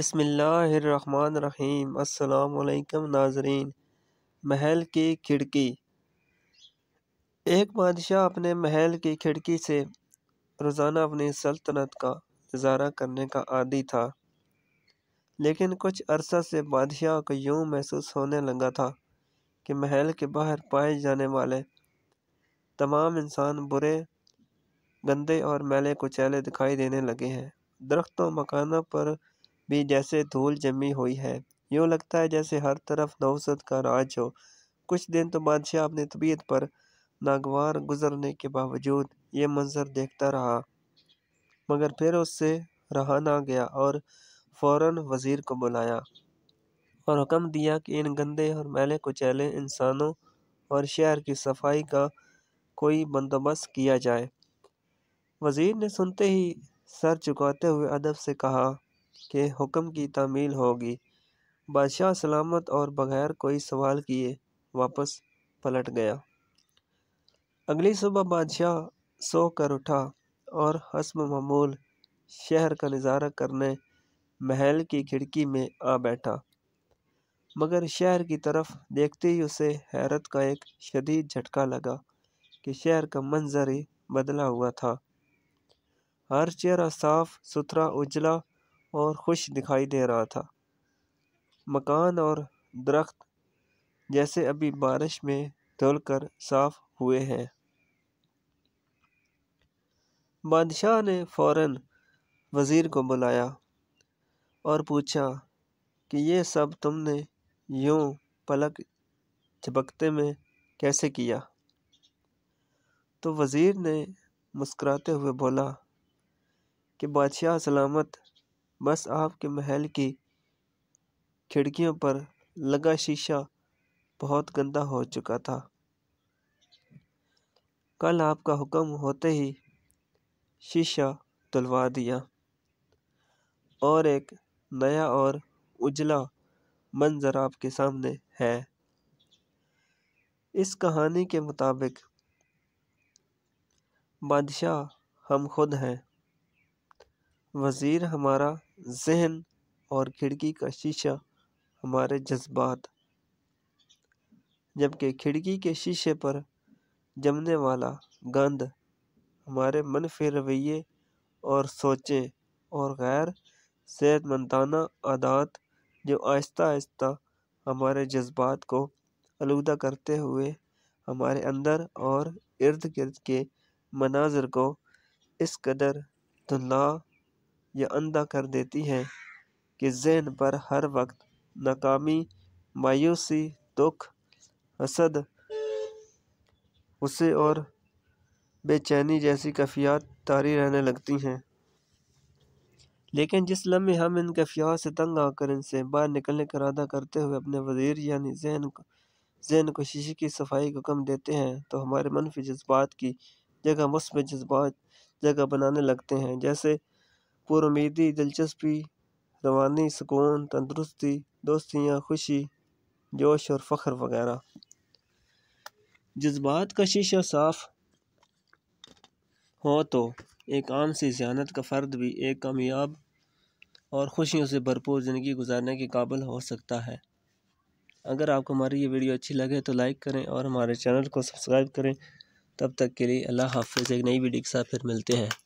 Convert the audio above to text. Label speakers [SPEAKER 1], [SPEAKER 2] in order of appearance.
[SPEAKER 1] बसमीम् अल्लाम नाजरीन महल की खिड़की एक बादशाह अपने महल की खिड़की से रोज़ाना अपनी सल्तनत का नज़ारा करने का आदि था लेकिन कुछ अरसा से बादशाह को यूँ महसूस होने लगा था कि महल के बाहर पाए जाने वाले तमाम इंसान बुरे गंदे और मैले कुचैले दिखाई देने लगे हैं दरख्तों मकानों पर भी जैसे धूल जमी हुई है यूँ लगता है जैसे हर तरफ नौसत का राज हो कुछ दिन तो बादशाह अपनी तबीयत पर नागवार गुजरने के बावजूद ये मंज़र देखता रहा मगर फिर उससे रहा ना गया और फ़ौर वज़ीर को बुलाया और हुक्म दिया कि इन गंदे और मैले कुचैले इंसानों और शहर की सफाई का कोई बंदोबस्त किया जाए वज़ीर ने सुनते ही सर चुकाते हुए अदब से कहा के हुक्म की तामील होगी बादशाह सलामत और बगैर कोई सवाल किए वापस पलट गया अगली सुबह बादशाह सो कर उठा और हसम मामूल शहर का नज़ारा करने महल की खिड़की में आ बैठा मगर शहर की तरफ देखते ही उसे हैरत का एक शदीद झटका लगा कि शहर का मंजर ही बदला हुआ था हर चेहरा साफ सुथरा उजला और खुश दिखाई दे रहा था मकान और दरख्त जैसे अभी बारिश में धुलकर साफ हुए हैं बादशाह ने फौरन वज़ीर को बुलाया और पूछा कि ये सब तुमने यूं पलक झपकते में कैसे किया तो वज़ीर ने मुस्कुराते हुए बोला कि बादशाह सलामत बस आपके महल की खिड़कियों पर लगा शीशा बहुत गंदा हो चुका था कल आपका हुक्म होते ही शीशा तुलवा दिया और एक नया और उजला मंज़र आपके सामने है इस कहानी के मुताबिक बादशाह हम खुद हैं वज़ीर हमारा जहन और खिड़की का शीशा हमारे जज्बात जबकि खिड़की के शीशे पर जमने वाला गंद हमारे मनफी रवैये और सोचें और गैर सेहतमंदाना आदात जो आहिस्ता आहिस्ता हमारे जज्बात को आलूदा करते हुए हमारे अंदर और इर्द गिर्द के मनाजर को इस कदर धुंधला यह अंधा कर देती है कि जहन पर हर वक्त नाकामी मायूसी दुख हसद उसे और बेचैनी जैसी कफियात तारी रहने लगती हैं लेकिन जिस लम्हे हम इन कफियात से तंग आकर इनसे बाहर निकलने का इरादा करते हुए अपने वजीर यानी जहन को जहन को शीशे की सफाई को कम देते हैं तो हमारे मनफी जज्बात की जगह मुस्बत जज्बात जगह बनाने लगते हैं जैसे पुरुमेदी दिलचस्पी रवानी सुकून तंदरुस्ती दोस्तियाँ खुशी जोश और फ़ख्र वगैरह जज्बात का और साफ हो तो एक आम सी जहानत का फ़र्द भी एक कामयाब और ख़ुशियों से भरपूर ज़िंदगी गुजारने के काबिल हो सकता है अगर आपको हमारी ये वीडियो अच्छी लगे तो लाइक करें और हमारे चैनल को सब्सक्राइब करें तब तक के लिए अल्लाह हाफिज़ एक नई वीडियो के साथ फिर मिलते हैं